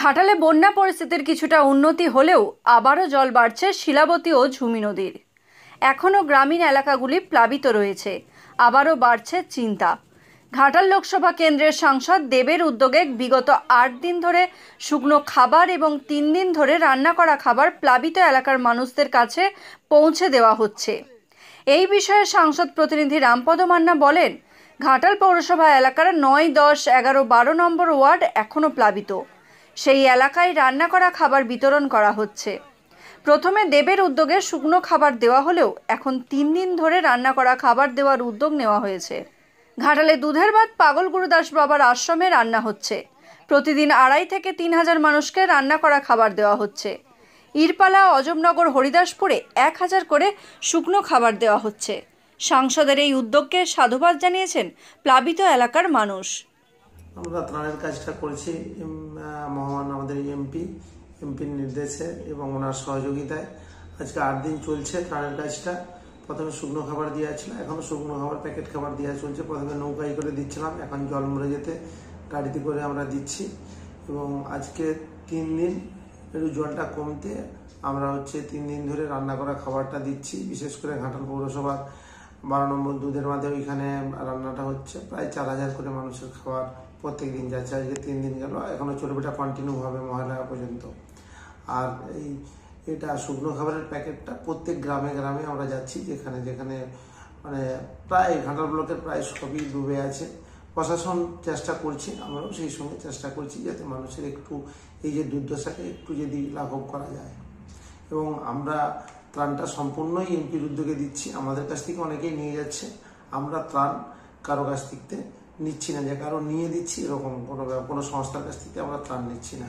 ঘাটালে বন্যা পরিস্থিতির কিছুটা উন্নতি হলেও আবারও জল বাড়ছে শিলাবতী ও ঝুমি নদীর এখনও গ্রামীণ এলাকাগুলি প্লাবিত রয়েছে আবারও বাড়ছে চিন্তা ঘাটাল লোকসভা কেন্দ্রের সাংসদ দেবের উদ্যোগে বিগত আট দিন ধরে শুকনো খাবার এবং তিন দিন ধরে রান্না করা খাবার প্লাবিত এলাকার মানুষদের কাছে পৌঁছে দেওয়া হচ্ছে এই বিষয়ে সাংসদ প্রতিনিধি রামপদ মান্না বলেন ঘাটাল পৌরসভা এলাকার নয় দশ এগারো বারো নম্বর ওয়ার্ড এখনও প্লাবিত সেই এলাকায় রান্না করা খাবার বিতরণ করা হচ্ছে প্রথমে দেবের উদ্যোগে শুকনো খাবার দেওয়া হলেও এখন তিন দিন ধরে রান্না করা খাবার দেওয়ার উদ্যোগ নেওয়া হয়েছে ঘাটালে দুধের ভাত পাগল গুরুদাস বাবার আশ্রমে রান্না হচ্ছে প্রতিদিন আড়াই থেকে তিন হাজার মানুষকে রান্না করা খাবার দেওয়া হচ্ছে ইরপালা অজমনগর হরিদাসপুরে এক হাজার করে শুকনো খাবার দেওয়া হচ্ছে সাংসদের এই উদ্যোগকে সাধুবাদ জানিয়েছেন প্লাবিত এলাকার মানুষ আমরা ত্রাণের কাজটা করেছি মহামান আমাদের এমপি এমপির নির্দেশে এবং ওনার সহযোগিতায় আজকে আট দিন চলছে ত্রাণের কাজটা প্রথমে শুকনো খাবার দেওয়া ছিল এখনও শুকনো খাবার প্যাকেট খাবার দেওয়া চলছে প্রথমে নৌকাই করে দিচ্ছিলাম এখন জল মরে যেতে গাড়িতে করে আমরা দিচ্ছি এবং আজকে তিন দিন একটু জলটা কমতে আমরা হচ্ছে তিন দিন ধরে রান্না করা খাবারটা দিচ্ছি বিশেষ করে ঘাটাল পৌরসভার বারো নম্বর দুধের মাঝে ওইখানে রান্নাটা হচ্ছে প্রায় চার হাজার করে মানুষের খাবার প্রত্যেক দিন যাচ্ছে আজকে তিন দিন গেল এখনও চলবে এটা কন্টিনিউ হবে মহালয়া পর্যন্ত আর এই এটা শুকনো খাবারের প্যাকেটটা প্রত্যেক গ্রামে গ্রামে আমরা যাচ্ছি যেখানে যেখানে মানে প্রায় ঘাটাল ব্লকের প্রায় সবই ডুবে আছে প্রশাসন চেষ্টা করছে আমরাও সেই সঙ্গে চেষ্টা করছি যাতে মানুষের একটু এই যে দুর্দশাকে একটু যদি লাঘব করা যায় এবং আমরা ত্রাণটা সম্পূর্ণই এমপির উদ্যোগে দিচ্ছি আমাদের কাছ থেকে অনেকেই নিয়ে যাচ্ছে আমরা ত্রাণ কারো কাছ থেকে নিচ্ছি না যে কারো নিয়ে দিচ্ছি এরকম কোনো কোনো সংস্থার কাছ থেকে আমরা ত্রাণ নিচ্ছি না